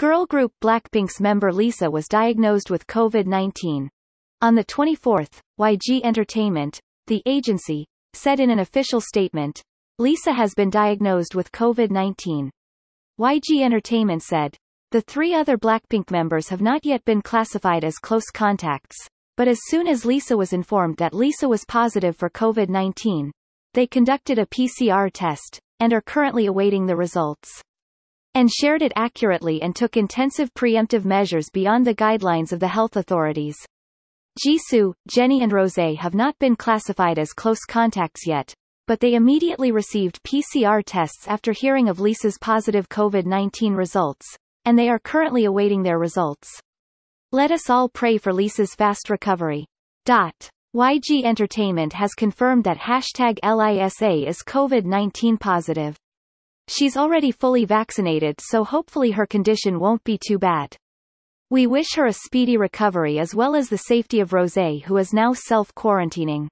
Girl group Blackpink's member Lisa was diagnosed with COVID-19. On the 24th, YG Entertainment, the agency, said in an official statement, Lisa has been diagnosed with COVID-19. YG Entertainment said, the three other Blackpink members have not yet been classified as close contacts, but as soon as Lisa was informed that Lisa was positive for COVID-19, they conducted a PCR test, and are currently awaiting the results and shared it accurately and took intensive preemptive measures beyond the guidelines of the health authorities. Jisoo, Jenny and Rosé have not been classified as close contacts yet, but they immediately received PCR tests after hearing of Lisa's positive COVID-19 results, and they are currently awaiting their results. Let us all pray for Lisa's fast recovery. Dot. YG Entertainment has confirmed that hashtag LISA is COVID-19 positive. She's already fully vaccinated so hopefully her condition won't be too bad. We wish her a speedy recovery as well as the safety of Rosé who is now self-quarantining.